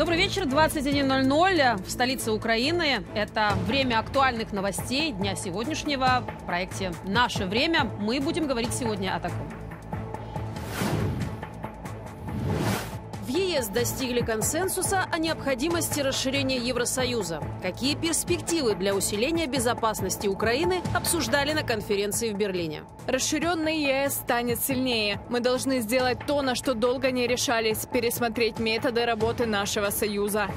Добрый вечер, 21.00 э, в столице Украины. Это время актуальных новостей дня сегодняшнего. В проекте «Наше время» мы будем говорить сегодня о таком. ЕС достигли консенсуса о необходимости расширения Евросоюза. Какие перспективы для усиления безопасности Украины обсуждали на конференции в Берлине. Расширенный ЕС станет сильнее. Мы должны сделать то, на что долго не решались, пересмотреть методы работы нашего Союза.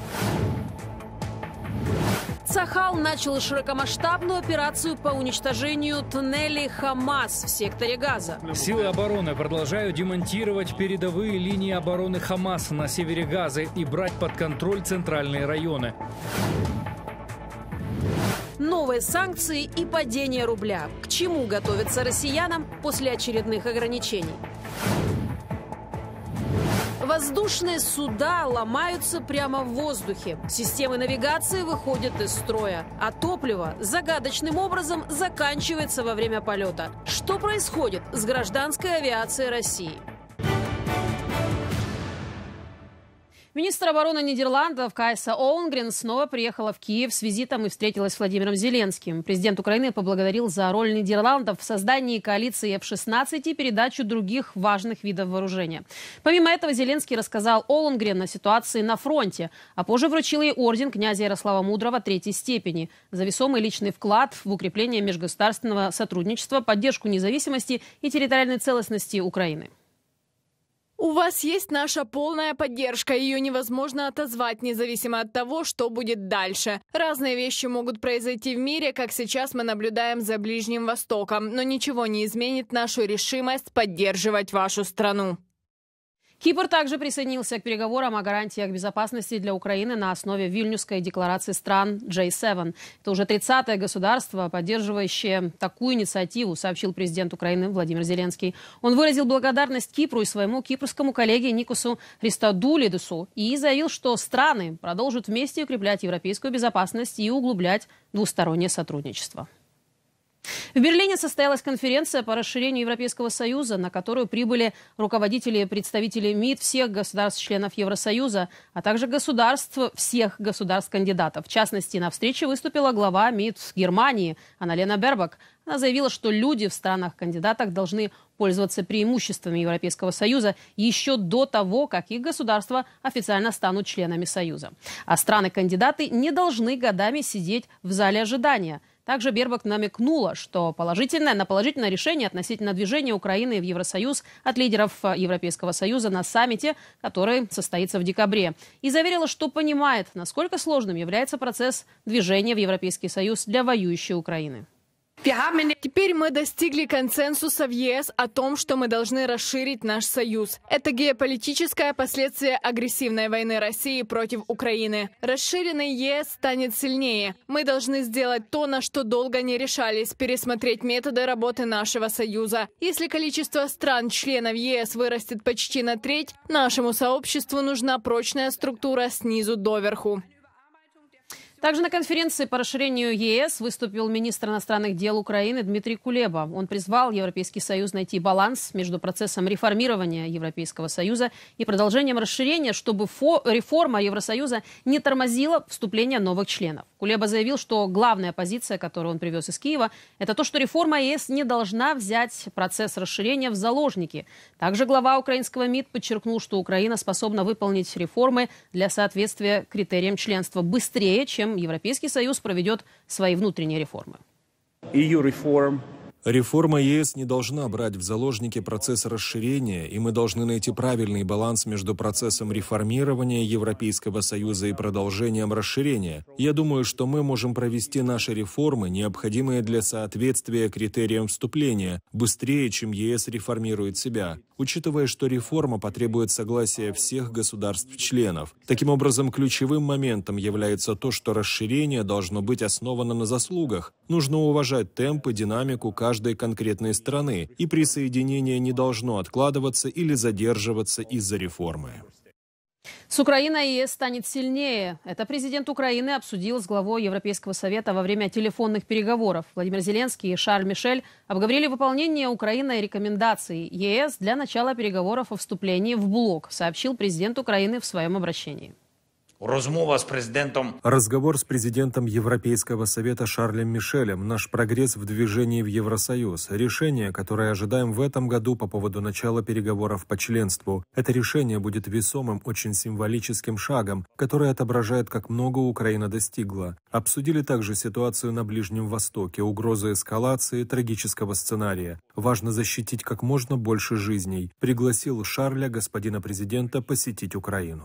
«Сахал» начал широкомасштабную операцию по уничтожению туннелей «Хамас» в секторе Газа. Силы обороны продолжают демонтировать передовые линии обороны «Хамаса» на севере Газы и брать под контроль центральные районы. Новые санкции и падение рубля. К чему готовятся россиянам после очередных ограничений? Воздушные суда ломаются прямо в воздухе. Системы навигации выходят из строя. А топливо загадочным образом заканчивается во время полета. Что происходит с гражданской авиацией России? Министр обороны Нидерландов Кайса Оунгрен снова приехала в Киев с визитом и встретилась с Владимиром Зеленским. Президент Украины поблагодарил за роль Нидерландов в создании коалиции F-16 и передачу других важных видов вооружения. Помимо этого, Зеленский рассказал Оунгрен о ситуации на фронте, а позже вручил ей орден князя Ярослава Мудрого третьей степени за весомый личный вклад в укрепление межгосударственного сотрудничества, поддержку независимости и территориальной целостности Украины. У вас есть наша полная поддержка, ее невозможно отозвать, независимо от того, что будет дальше. Разные вещи могут произойти в мире, как сейчас мы наблюдаем за Ближним Востоком, но ничего не изменит нашу решимость поддерживать вашу страну. Кипр также присоединился к переговорам о гарантиях безопасности для Украины на основе Вильнюсской декларации стран J7. Это уже 30-е государство, поддерживающее такую инициативу, сообщил президент Украины Владимир Зеленский. Он выразил благодарность Кипру и своему кипрскому коллеге Никусу Христодулидусу и заявил, что страны продолжат вместе укреплять европейскую безопасность и углублять двустороннее сотрудничество. В Берлине состоялась конференция по расширению Европейского Союза, на которую прибыли руководители и представители МИД всех государств-членов Евросоюза, а также государств всех государств-кандидатов. В частности, на встрече выступила глава МИД Германии Аналена Бербак. Она заявила, что люди в странах-кандидатах должны пользоваться преимуществами Европейского Союза еще до того, как их государства официально станут членами Союза. А страны-кандидаты не должны годами сидеть в зале ожидания – также Бербак намекнула, что положительное, на положительное решение относительно движения Украины в Евросоюз от лидеров э, Европейского Союза на саммите, который состоится в декабре. И заверила, что понимает, насколько сложным является процесс движения в Европейский Союз для воюющей Украины. Теперь мы достигли консенсуса в ЕС о том, что мы должны расширить наш союз. Это геополитическое последствие агрессивной войны России против Украины. Расширенный ЕС станет сильнее. Мы должны сделать то, на что долго не решались, пересмотреть методы работы нашего союза. Если количество стран-членов ЕС вырастет почти на треть, нашему сообществу нужна прочная структура снизу доверху. Также на конференции по расширению ЕС выступил министр иностранных дел Украины Дмитрий Кулеба. Он призвал Европейский Союз найти баланс между процессом реформирования Европейского Союза и продолжением расширения, чтобы реформа Евросоюза не тормозила вступление новых членов. Кулеба заявил, что главная позиция, которую он привез из Киева, это то, что реформа ЕС не должна взять процесс расширения в заложники. Также глава украинского МИД подчеркнул, что Украина способна выполнить реформы для соответствия критериям членства быстрее, чем Европейский Союз проведет свои внутренние реформы. EU reform Реформа ЕС не должна брать в заложники процесс расширения, и мы должны найти правильный баланс между процессом реформирования Европейского Союза и продолжением расширения. Я думаю, что мы можем провести наши реформы, необходимые для соответствия критериям вступления, быстрее, чем ЕС реформирует себя, учитывая, что реформа потребует согласия всех государств-членов. Таким образом, ключевым моментом является то, что расширение должно быть основано на заслугах. Нужно уважать темпы, динамику каждого каждой конкретной страны, и присоединение не должно откладываться или задерживаться из-за реформы. С Украиной ЕС станет сильнее. Это президент Украины обсудил с главой Европейского совета во время телефонных переговоров. Владимир Зеленский и Шарль Мишель обговорили выполнение Украиной рекомендаций ЕС для начала переговоров о вступлении в блок, сообщил президент Украины в своем обращении. Розмова з президентом разговор с президентом Европейского совета Шарлем Мишелем. Наш прогресс в движении в Евросоюз. Решение, которое ожидаем в этом году по поводу начала переговоров по членству. Это решение будет весомым, очень символическим шагом, который отображает, как много Украина достигла. Обсудили также ситуацию на Ближнем Востоке, угрозы эскалации, трагического сценария. Важно защитить как можно больше жизней. Пригласил Шарля господина президента посетить Украину.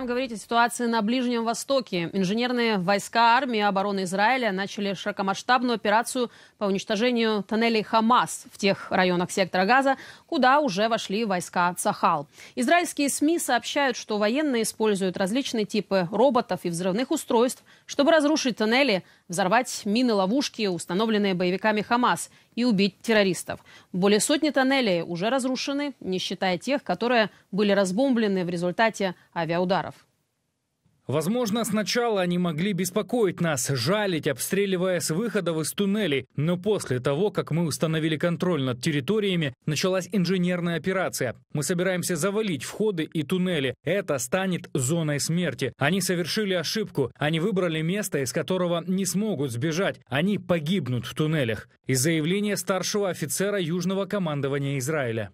Продолжаем говорить о ситуации на Ближнем Востоке. Инженерные войска армии обороны Израиля начали широкомасштабную операцию по уничтожению тоннелей Хамас в тех районах сектора Газа, куда уже вошли войска Цахал. Израильские СМИ сообщают, что военные используют различные типы роботов и взрывных устройств, чтобы разрушить тоннели, взорвать мины-ловушки, установленные боевиками «Хамас», и убить террористов. Более сотни тоннелей уже разрушены, не считая тех, которые были разбомблены в результате авиаударов. Возможно, сначала они могли беспокоить нас, жалить, обстреливая с выходов из туннелей, но после того, как мы установили контроль над территориями, началась инженерная операция. Мы собираемся завалить входы и туннели. Это станет зоной смерти. Они совершили ошибку. Они выбрали место, из которого не смогут сбежать. Они погибнут в туннелях. Из заявления старшего офицера Южного командования Израиля.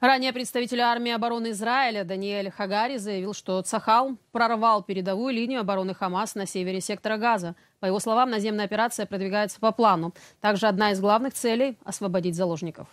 Ранее представитель армии обороны Израиля Даниэль Хагари заявил, что Цахал прорвал передовую линию обороны Хамас на севере сектора Газа. По его словам, наземная операция продвигается по плану. Также одна из главных целей – освободить заложников.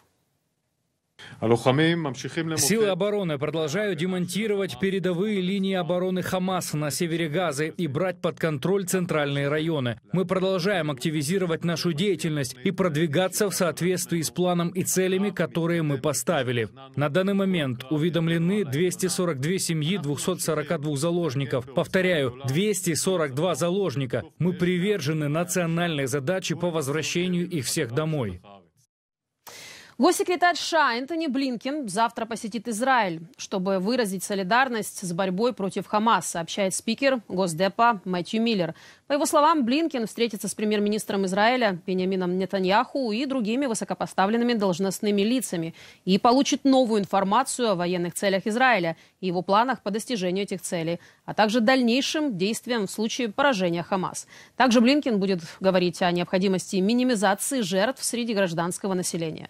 Силы обороны продолжают демонтировать передовые линии обороны Хамаса на севере Газы и брать под контроль центральные районы. Мы продолжаем активизировать нашу деятельность и продвигаться в соответствии с планом и целями, которые мы поставили. На данный момент уведомлены 242 семьи 242 заложников. Повторяю, 242 заложника. Мы привержены национальной задаче по возвращению их всех домой. Госсекретарь США Энтони Блинкин завтра посетит Израиль, чтобы выразить солидарность с борьбой против Хамас, сообщает спикер Госдепа Мэтью Миллер. По его словам, Блинкин встретится с премьер-министром Израиля Бениамином Нетаньяху и другими высокопоставленными должностными лицами и получит новую информацию о военных целях Израиля и его планах по достижению этих целей, а также дальнейшим действиям в случае поражения Хамас. Также Блинкин будет говорить о необходимости минимизации жертв среди гражданского населения.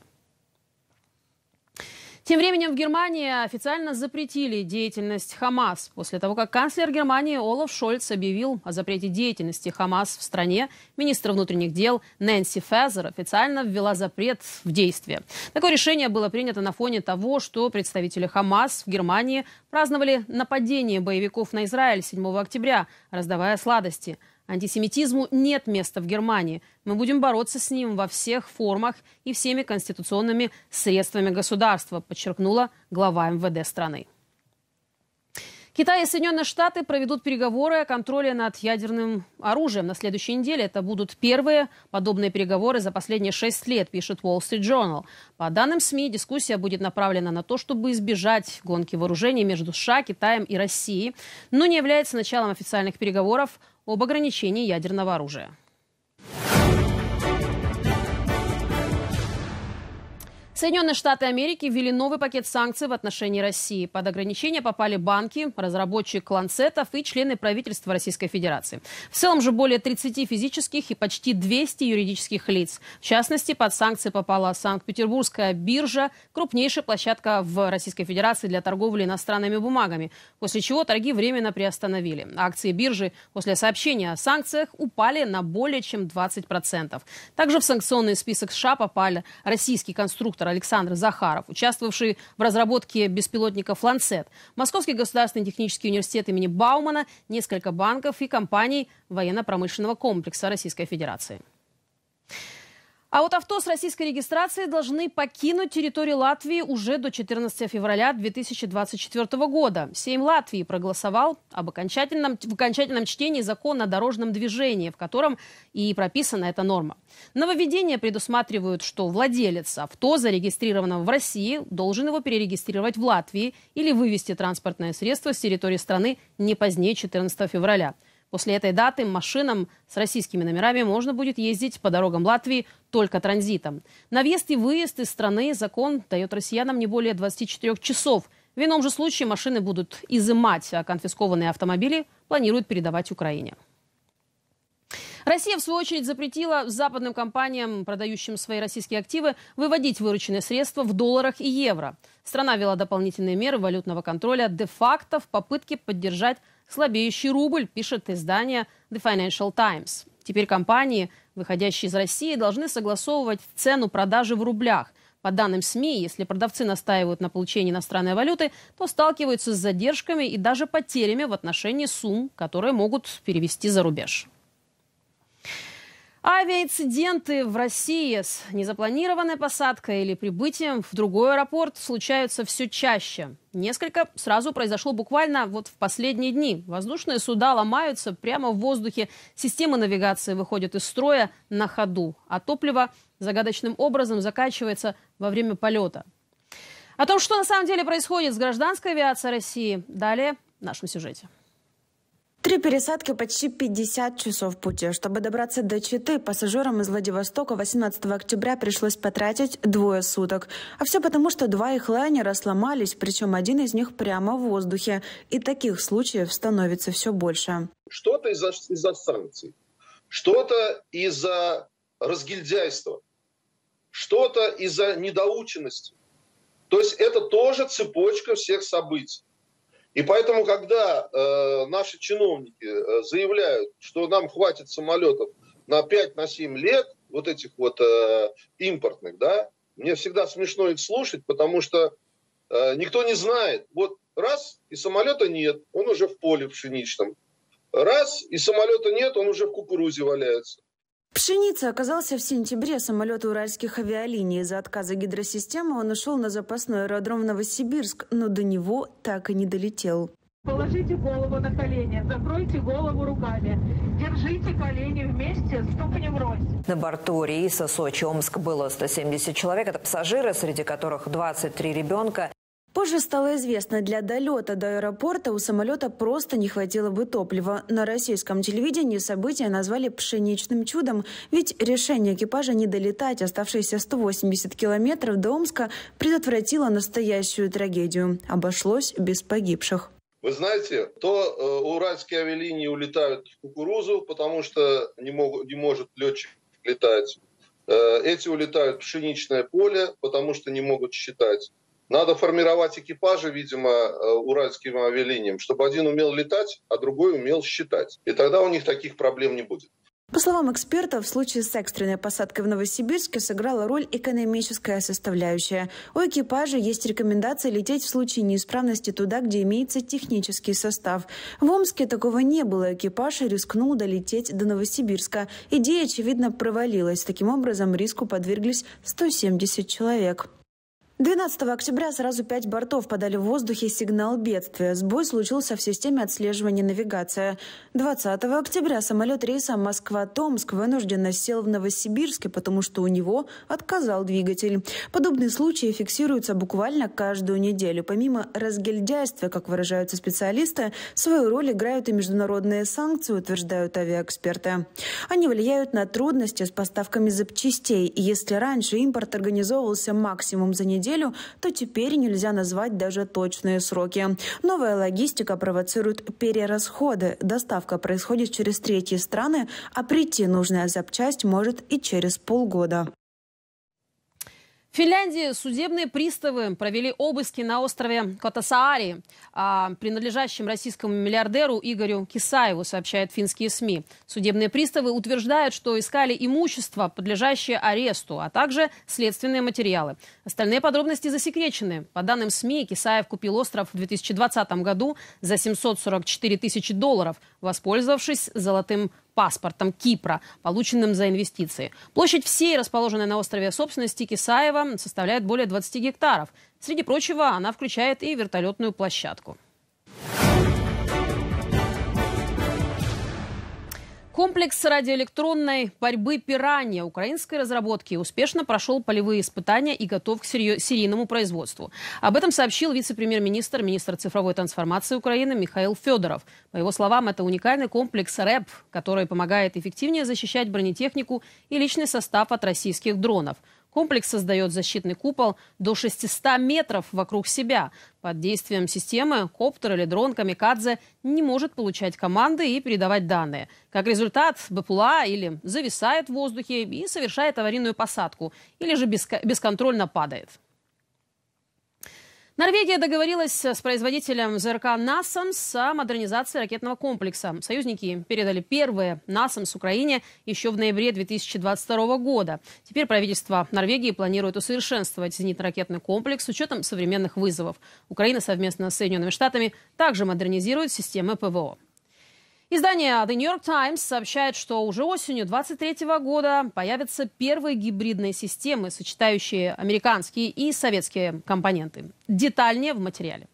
Тем временем в Германии официально запретили деятельность Хамас после того, как канцлер Германии Олаф Шольц объявил о запрете деятельности Хамас в стране. Министр внутренних дел Нэнси Фезер официально ввела запрет в действие. Такое решение было принято на фоне того, что представители Хамас в Германии праздновали нападение боевиков на Израиль 7 октября, раздавая сладости – Антисемитизму нет места в Германии. Мы будем бороться с ним во всех формах и всеми конституционными средствами государства, подчеркнула глава МВД страны. Китай и Соединенные Штаты проведут переговоры о контроле над ядерным оружием на следующей неделе. Это будут первые подобные переговоры за последние шесть лет, пишет Wall Street Journal. По данным СМИ, дискуссия будет направлена на то, чтобы избежать гонки вооружений между США, Китаем и Россией, но не является началом официальных переговоров об ограничении ядерного оружия. Соединенные Штаты Америки ввели новый пакет санкций в отношении России. Под ограничения попали банки, разработчики ланцетов и члены правительства Российской Федерации. В целом же более 30 физических и почти 200 юридических лиц. В частности, под санкции попала Санкт-Петербургская биржа, крупнейшая площадка в Российской Федерации для торговли иностранными бумагами, после чего торги временно приостановили. Акции биржи после сообщения о санкциях упали на более чем 20%. Также в санкционный список США попали российский конструктор автор Александр Захаров, участвовавший в разработке беспилотника Фланцет, Московский государственный технический университет имени Баумана, несколько банков и компаний военно-промышленного комплекса Российской Федерации. А вот авто с российской регистрацией должны покинуть территорию Латвии уже до 14 февраля 2024 года. Сейм Латвии проголосовал об окончательном, в окончательном чтении закона о дорожном движении, в котором и прописана эта норма. Нововведения предусматривают, что владелец авто, зарегистрированного в России, должен его перерегистрировать в Латвии или вывести транспортное средство с территории страны не позднее 14 февраля. После этой даты машинам с российскими номерами можно будет ездить по дорогам Латвии только транзитом. На въезд и выезд из страны закон дает россиянам не более 24 часов. В ином же случае машины будут изымать, а конфискованные автомобили планируют передавать Украине. Россия, в свою очередь, запретила западным компаниям, продающим свои российские активы, выводить вырученные средства в долларах и евро. Страна вела дополнительные меры валютного контроля де-факто в попытке поддержать слабеющий рубль, пишет издание The Financial Times. Теперь компании, выходящие из России, должны согласовывать цену продажи в рублях. По данным СМИ, если продавцы настаивают на получении иностранной валюты, то сталкиваются с задержками и даже потерями в отношении сумм, которые могут перевести за рубеж. Авиаинциденты в России с незапланированной посадкой или прибытием в другой аэропорт случаются все чаще. Несколько сразу произошло буквально вот в последние дни. Воздушные суда ломаются прямо в воздухе, системы навигации выходят из строя на ходу, а топливо загадочным образом закачивается во время полета. О том, что на самом деле происходит с гражданской авиацией России, далее в нашем сюжете. Три пересадки, почти 50 часов пути. Чтобы добраться до Читы, пассажирам из Владивостока 18 октября пришлось потратить двое суток. А все потому, что два их лайнера сломались, причем один из них прямо в воздухе. И таких случаев становится все больше. Что-то из-за из, санкций, что-то из-за разгильдяйства, что-то из-за недоученности. То есть это тоже цепочка всех событий. И поэтому, когда э, наши чиновники э, заявляют, что нам хватит самолетов на 5-7 на лет, вот этих вот э, импортных, да, мне всегда смешно их слушать, потому что э, никто не знает. Вот раз, и самолета нет, он уже в поле пшеничном. Раз, и самолета нет, он уже в кукурузе валяется. Пшеница оказался в сентябре самолет уральских авиалиний. Из-за отказа гидросистемы он ушел на запасной аэродром Новосибирск, но до него так и не долетел. Положите голову на колени, закройте голову руками, держите колени вместе, ступни врозь. На борту рейса Сочи-Омск было 170 человек. Это пассажиры, среди которых 23 ребенка. Позже стало известно, для долета до аэропорта у самолета просто не хватило бы топлива. На российском телевидении события назвали «пшеничным чудом», ведь решение экипажа не долетать оставшиеся 180 километров до Омска предотвратило настоящую трагедию. Обошлось без погибших. Вы знаете, то э, уральские авиалинии улетают в кукурузу, потому что не, могут, не может летчик летать. Э, эти улетают в пшеничное поле, потому что не могут считать. Надо формировать экипажи, видимо, э, уральским авиалиниям, чтобы один умел летать, а другой умел считать. И тогда у них таких проблем не будет. По словам эксперта, в случае с экстренной посадкой в Новосибирске сыграла роль экономическая составляющая. У экипажа есть рекомендация лететь в случае неисправности туда, где имеется технический состав. В Омске такого не было. Экипаж рискнул долететь до Новосибирска. Идея, очевидно, провалилась. Таким образом, риску подверглись 170 человек. 12 октября сразу пять бортов подали в воздухе сигнал бедствия. Сбой случился в системе отслеживания навигации. 20 октября самолет рейса Москва-Томск вынужденно сел в Новосибирске, потому что у него отказал двигатель. Подобные случаи фиксируются буквально каждую неделю. Помимо разгильдяйства, как выражаются специалисты, свою роль играют и международные санкции, утверждают авиаэксперты. Они влияют на трудности с поставками запчастей. И если раньше импорт организовывался максимум за неделю, неделю, то теперь нельзя назвать даже точные сроки. Новая логистика провоцирует перерасходы. Доставка происходит через третьи страны, а прийти нужная запчасть может и через полгода. В Финляндии судебные приставы провели обыски на острове Котасаари, а, принадлежащем российскому миллиардеру Игорю Кисаеву, сообщают финские СМИ. Судебные приставы утверждают, что искали имущество, подлежащее аресту, а также следственные материалы. Остальные подробности засекречены. По данным СМИ, Кисаев купил остров в 2020 году за 744 тысячи долларов, воспользовавшись золотым паспортом Кипра, полученным за инвестиции. Площадь всей расположенной на острове собственности Кисаева составляет более 20 гектаров. Среди прочего, она включает и вертолетную площадку. Комплекс радиоэлектронной борьбы «Пиранья» украинской разработки успешно прошел полевые испытания и готов к серийному производству. Об этом сообщил вице-премьер-министр, министр цифровой трансформации Украины Михаил Федоров. По его словам, это уникальный комплекс РЭП, который помогает эффективнее защищать бронетехнику и личный состав от российских дронов – Комплекс создает защитный купол до 600 метров вокруг себя. Под действием системы коптер или дрон «Камикадзе» не может получать команды и передавать данные. Как результат, БПЛА или зависает в воздухе и совершает аварийную посадку, или же беско бесконтрольно падает. Норвегия договорилась с производителем ЗРК НАСАМ с модернизацией ракетного комплекса. Союзники передали первые НАСАМ с Украине еще в ноябре 2022 года. Теперь правительство Норвегии планирует усовершенствовать зенитно-ракетный комплекс с учетом современных вызовов. Украина совместно с Соединенными Штатами также модернизирует системы ПВО. Издание The New York Times сообщает, что уже осенью 2023 года появятся первые гибридные системы, сочетающие американские и советские компоненты. Детальнее в материале.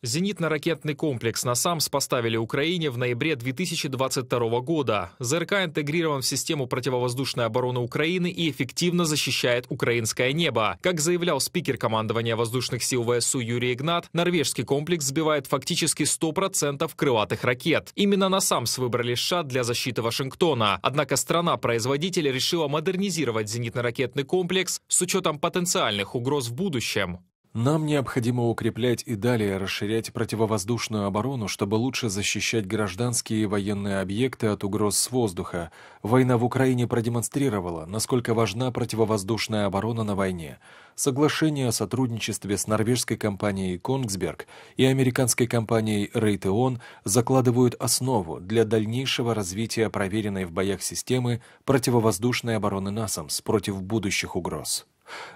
Зенитно-ракетный комплекс «Насамс» поставили Украине в ноябре 2022 года. ЗРК интегрирован в систему противовоздушной обороны Украины и эффективно защищает украинское небо. Как заявлял спикер командования воздушных сил ВСУ Юрий Игнат, норвежский комплекс сбивает фактически 100% крылатых ракет. Именно «Насамс» выбрали США для защиты Вашингтона. Однако страна-производитель решила модернизировать зенитно-ракетный комплекс с учетом потенциальных угроз в будущем. Нам необходимо укреплять и далее расширять противовоздушную оборону, чтобы лучше защищать гражданские и военные объекты от угроз с воздуха. Война в Украине продемонстрировала, насколько важна противовоздушная оборона на войне. Соглашение о сотрудничестве с норвежской компанией «Конгсберг» и американской компанией «Рейтеон» закладывают основу для дальнейшего развития проверенной в боях системы противовоздушной обороны НАСАМС против будущих угроз.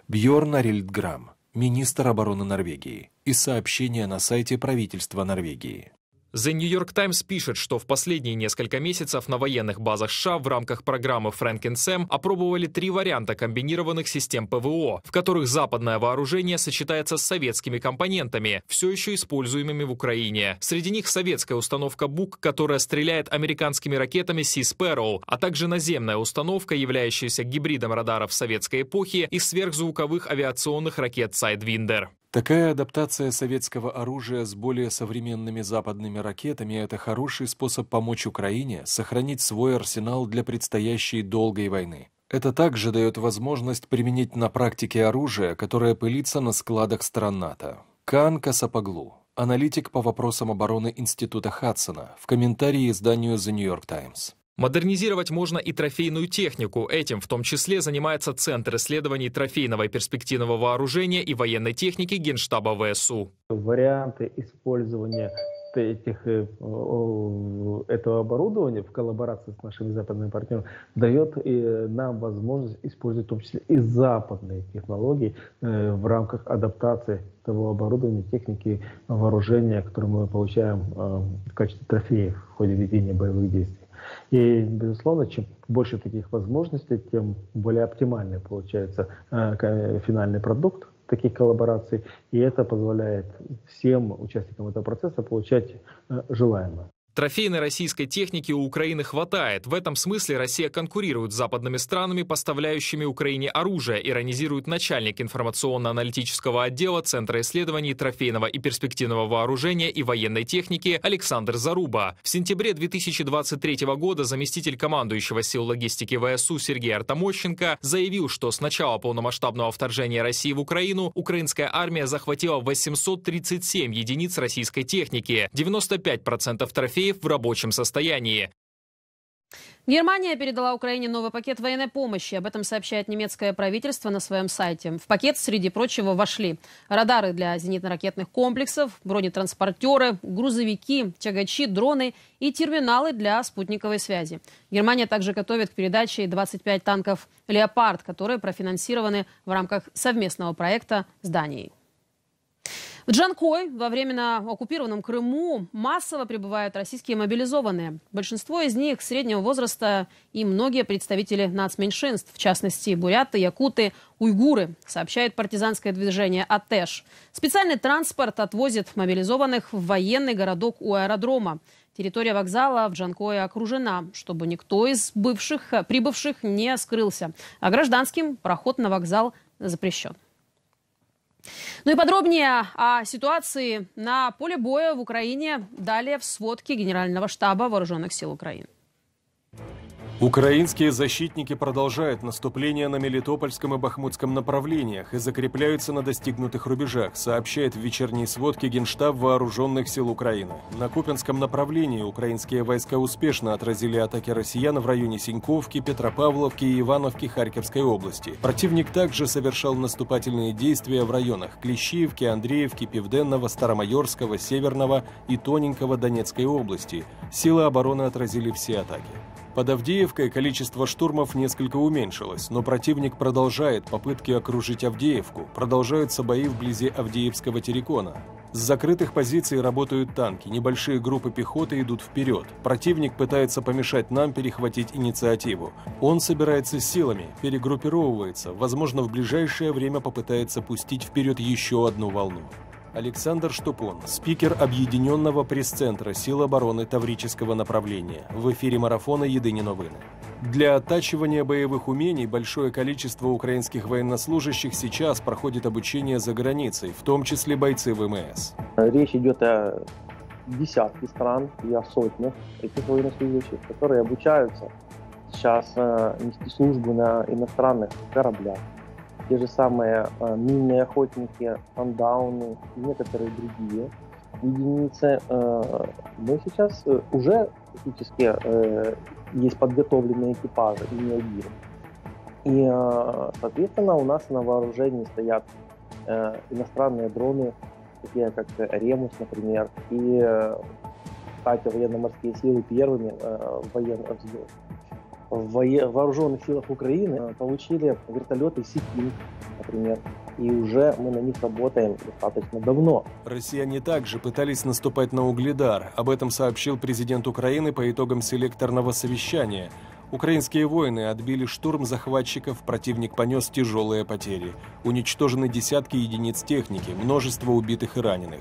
Бьорн Арильдграм министр обороны Норвегии, и сообщения на сайте правительства Норвегии. The New York Times пишет, что в последние несколько месяцев на военных базах США в рамках программы Фрэнкен Сэм опробовали три варианта комбинированных систем ПВО, в которых западное вооружение сочетается с советскими компонентами, все еще используемыми в Украине. Среди них советская установка «Бук», которая стреляет американскими ракетами Sea Sparrow, а также наземная установка, являющаяся гибридом радаров советской эпохи и сверхзвуковых авиационных ракет Сайдвиндер. Такая адаптация советского оружия с более современными западными ракетами – это хороший способ помочь Украине сохранить свой арсенал для предстоящей долгой войны. Это также дает возможность применить на практике оружие, которое пылится на складах стран НАТО. Кан Касапоглу, аналитик по вопросам обороны Института Хадсона, в комментарии изданию The New York Times. Модернизировать можно и трофейную технику. Этим в том числе занимается Центр исследований трофейного и перспективного вооружения и военной техники Генштаба ВСУ. Варианты использования этих, э, этого оборудования в коллаборации с нашими западными партнерами дает э, нам возможность использовать в том числе и западные технологии э, в рамках адаптации того оборудования, техники, вооружения, которое мы получаем в качестве трофеев в ходе ведения боевых действий. И, безусловно, чем больше таких возможностей, тем более оптимальный получается э, финальный продукт таких коллабораций, и это позволяет всем участникам этого процесса получать э, желаемое. Трофейной российской техники у Украины хватает. В этом смысле Россия конкурирует с западными странами, поставляющими Украине оружие, иронизирует начальник информационно-аналитического отдела Центра исследований трофейного и перспективного вооружения и военной техники Александр Заруба. В сентябре 2023 года заместитель командующего сил логистики ВСУ Сергей Артамощенко заявил, что с начала полномасштабного вторжения России в Украину украинская армия захватила 837 единиц российской техники, 95% трофеев трофеев в рабочем состоянии. Германия передала Украине новый пакет военной помощи. Об этом сообщает немецкое правительство на своем сайте. В пакет, среди прочего, вошли радары для зенитно-ракетных комплексов, бронетранспортеры, грузовики, тягачи, дроны и терминалы для спутниковой связи. Германия также готовит к передаче 25 танков «Леопард», которые профинансированы в рамках совместного проекта с Данией. В Джанкой, во временно оккупированном Крыму, массово прибывают российские мобилизованные. Большинство из них среднего возраста и многие представители нацменьшинств, в частности, буряты, якуты, уйгуры, сообщает партизанское движение «Атеш». Специальный транспорт отвозит мобилизованных в военный городок у аэродрома. Территория вокзала в Джанкое окружена, чтобы никто из бывших, прибывших не скрылся. А гражданским проход на вокзал запрещен. Ну и подробнее о ситуации на поле боя в Украине далее в сводке Генерального штаба Вооруженных сил Украины. Украинские защитники продолжают наступление на Мелитопольском и Бахмутском направлениях и закрепляются на достигнутых рубежах, сообщает в вечерней сводке Генштаб Вооруженных сил Украины. На Купинском направлении украинские войска успешно отразили атаки россиян в районе Синьковки, Петропавловки и Ивановки Харьковской области. Противник также совершал наступательные действия в районах Клещиевки, Андреевки, Пивденного, Старомайорского, Северного и Тоненького Донецкой области. Силы обороны отразили все атаки. Под Авдеевкой количество штурмов несколько уменьшилось, но противник продолжает попытки окружить Авдеевку, продолжаются бои вблизи Авдеевского террикона. С закрытых позиций работают танки, небольшие группы пехоты идут вперед. Противник пытается помешать нам перехватить инициативу. Он собирается силами, перегруппировывается, возможно, в ближайшее время попытается пустить вперед еще одну волну. Александр Штупун, спикер Объединенного пресс-центра сил обороны Таврического направления, в эфире марафона «Еды новины». Для оттачивания боевых умений большое количество украинских военнослужащих сейчас проходит обучение за границей, в том числе бойцы ВМС. Речь идет о десятки стран и о сотнях этих военнослужащих, которые обучаются сейчас э, нести службу на иностранных кораблях те же самые э, минные охотники, андауны и некоторые другие единицы. Э, мы сейчас э, уже фактически э, есть подготовленные экипажи, и не один. И, э, соответственно, у нас на вооружении стоят э, иностранные дроны, такие как Ремус, например, и, э, кстати, военно-морские силы первыми э, военно, в вооруженных силах Украины э, получили вертолеты «Сикин», например, и уже мы на них работаем достаточно давно. Россияне также пытались наступать на Угледар. Об этом сообщил президент Украины по итогам селекторного совещания. Украинские воины отбили штурм захватчиков, противник понес тяжелые потери. Уничтожены десятки единиц техники, множество убитых и раненых.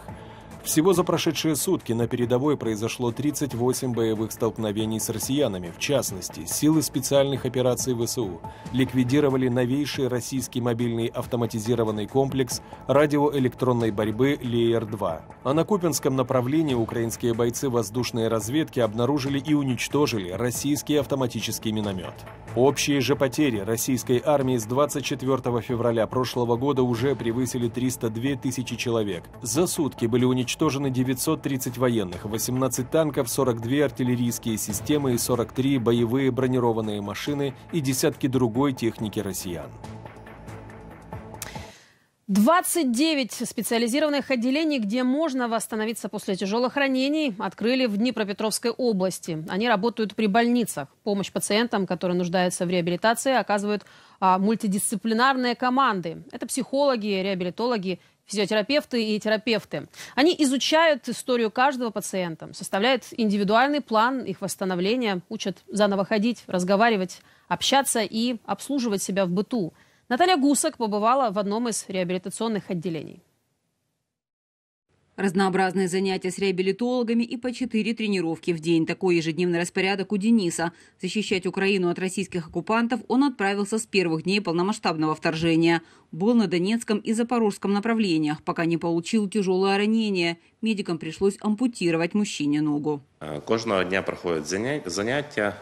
Всего за прошедшие сутки на передовой произошло 38 боевых столкновений с россиянами. В частности, силы специальных операций ВСУ ликвидировали новейший российский мобильный автоматизированный комплекс радиоэлектронной борьбы «Леер-2». А на Купинском направлении украинские бойцы воздушной разведки обнаружили и уничтожили российский автоматический миномет. Общие же потери российской армии с 24 февраля прошлого года уже превысили 302 тысячи человек. За сутки были уничтожены уничтожены 930 военных, 18 танков, 42 артиллерийские системы и 43 боевые бронированные машины и десятки другой техники россиян. 29 специализированных отделений, где можно восстановиться после тяжелых ранений, открыли в Днепропетровской области. Они работают при больницах. Помощь пациентам, которые нуждаются в реабилитации, оказывают а, мультидисциплинарные команды. Это психологи, реабилитологи, физиотерапевты и терапевты. Они изучают историю каждого пациента, составляют индивидуальный план их восстановления, учат заново ходить, разговаривать, общаться и обслуживать себя в быту. Наталья Гусак побывала в одном из реабилитационных отделений. Разнообразные занятия с реабилитологами и по четыре тренировки в день. Такой ежедневный распорядок у Дениса. Защищать Украину от российских оккупантов он отправился с первых дней полномасштабного вторжения. Был на Донецком и Запорожском направлениях, пока не получил тяжелое ранение. Медикам пришлось ампутировать мужчине ногу. Э, каждого дня проходят занятия,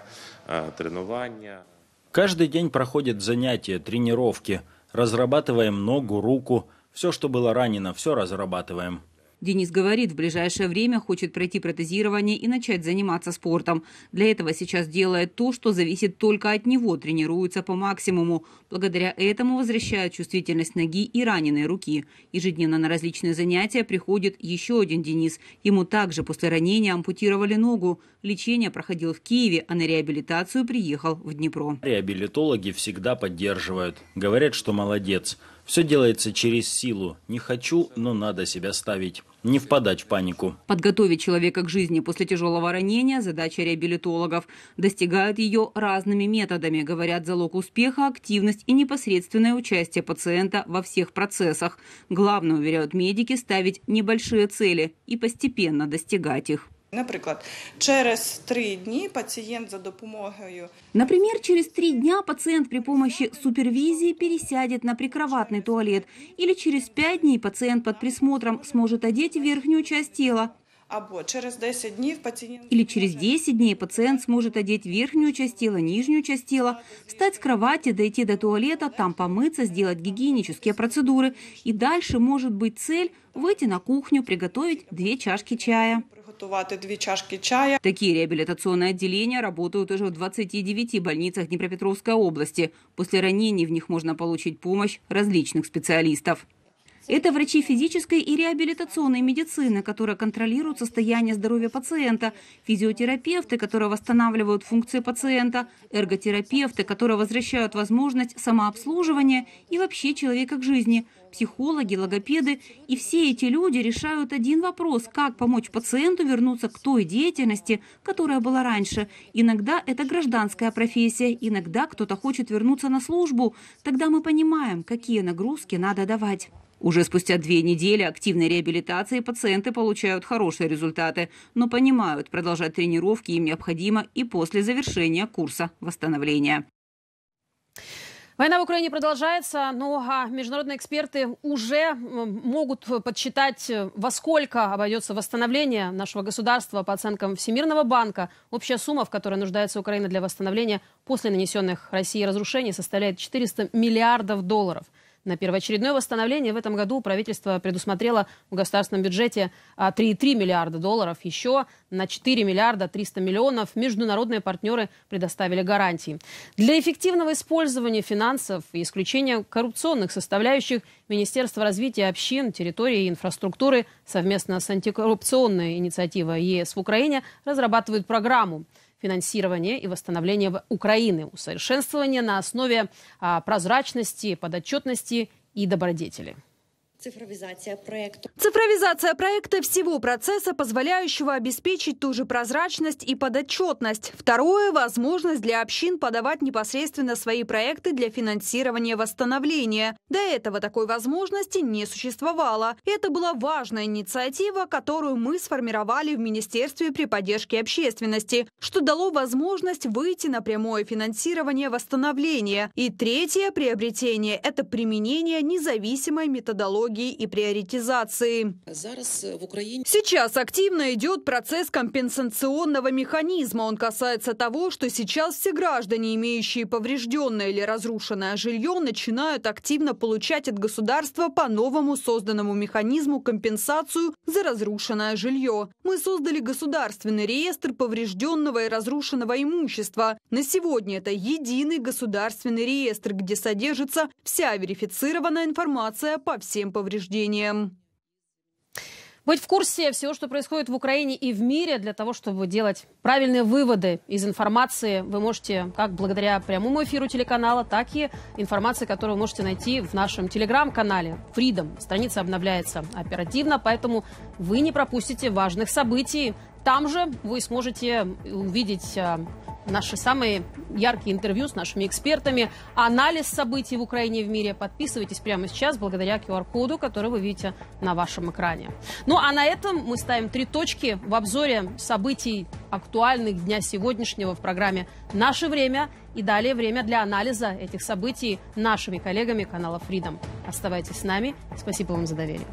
э, тренирования. Каждый день проходят занятия, тренировки. Разрабатываем ногу, руку. Все, что было ранено, все разрабатываем. Денис говорит, в ближайшее время хочет пройти протезирование и начать заниматься спортом. Для этого сейчас делает то, что зависит только от него, тренируется по максимуму. Благодаря этому возвращает чувствительность ноги и раненой руки. Ежедневно на различные занятия приходит еще один Денис. Ему также после ранения ампутировали ногу. Лечение проходил в Киеве, а на реабилитацию приехал в Днепро. Реабилитологи всегда поддерживают. Говорят, что молодец. Все делается через силу. Не хочу, но надо себя ставить. Не впадать в панику. Подготовить человека к жизни после тяжелого ранения – задача реабилитологов. Достигают ее разными методами. Говорят, залог успеха – активность и непосредственное участие пациента во всех процессах. Главное, уверяют медики, ставить небольшие цели и постепенно достигать их. Наприклад, через три дні пацієнт за допомогою. Например, через три дня пациент при помощи супервизии пересядет на прикроватный туалет. Или через пять дней пациент под присмотром сможет одеть верхнюю часть тела. Або через 10 дней пациент... Или через 10 дней пациент сможет одеть верхнюю часть тела, нижнюю часть тела, встать с кровати, дойти до туалета, там помыться, сделать гигиенические процедуры. И дальше может быть цель выйти на кухню, приготовить две чашки чая готувати две чашки чая. Такие реабилитационные отделения работают уже в 29 больницах Днепропетровской области. После ранений в них можно получить помощь различных специалистов. Это врачи физической и реабилитационной медицины, которые контролируют состояние здоровья пациента, физиотерапевты, которые восстанавливают функции пациента, эрготерапевты, которые возвращают возможность самообслуживания и вообще человека к жизни – психологи, логопеды. И все эти люди решают один вопрос – как помочь пациенту вернуться к той деятельности, которая была раньше. Иногда это гражданская профессия, иногда кто-то хочет вернуться на службу. Тогда мы понимаем, какие нагрузки надо давать. Уже спустя две недели активной реабилитации пациенты получают хорошие результаты, но понимают, продолжать тренировки им необходимо и после завершения курса восстановления. Война в Украине продолжается, но а, международные эксперты уже могут подсчитать, э, во сколько обойдется восстановление нашего государства по оценкам Всемирного банка. Общая сумма, в которой нуждается Украина для восстановления после нанесенных России разрушений, составляет 400 миллиардов долларов – на первоочередное восстановление в этом году правительство предусмотрело в государственном бюджете 3,3 а, миллиарда долларов. Еще на 4 миллиарда 300 миллионов международные партнеры предоставили гарантии. Для эффективного использования финансов и исключения коррупционных составляющих Министерство развития общин, территории и инфраструктуры совместно с антикоррупционной инициативой ЕС в Украине разрабатывает программу финансирования и восстановления Украины, усовершенствование на основе а, прозрачности, подотчетности и добродетели. Цифровизация проекта. Цифровизация проекта всего процесса, позволяющего обеспечить ту же прозрачность и подотчетность. Второе – возможность для общин подавать непосредственно свои проекты для финансирования восстановления. До этого такой возможности не существовало. Это была важная инициатива, которую мы сформировали в Министерстве при поддержке общественности, что дало возможность выйти на прямое финансирование восстановления. И третье приобретение – это применение независимой методологии методологии и приоритизации. Э, сейчас активно идет процесс компенсационного механизма. Он касается того, что сейчас все граждане, имеющие поврежденное или разрушенное жилье, начинают активно получать от государства по новому созданному механизму компенсацию за разрушенное жилье. Мы создали государственный реестр поврежденного и разрушенного имущества. На сегодня это единый государственный реестр, где содержится вся верифицированная информация по всем повреждениям повреждениям. Быть в курсе всего, что происходит в Украине и в мире, для того, чтобы делать правильные выводы из информации, вы можете как благодаря прямому эфиру телеканала, так и информации, которую вы можете найти в нашем телеграм-канале Freedom. Страница обновляется оперативно, поэтому вы не пропустите важных событий, там же вы сможете увидеть э, наши самые яркие интервью с нашими экспертами, анализ событий в Украине и в мире. Подписывайтесь прямо сейчас благодаря QR-коду, который вы видите на вашем экране. Ну а на этом мы ставим три точки в обзоре событий актуальных дня сегодняшнего в программе «Наше время» и далее время для анализа этих событий нашими коллегами канала Freedom. Оставайтесь с нами. Спасибо вам за доверие.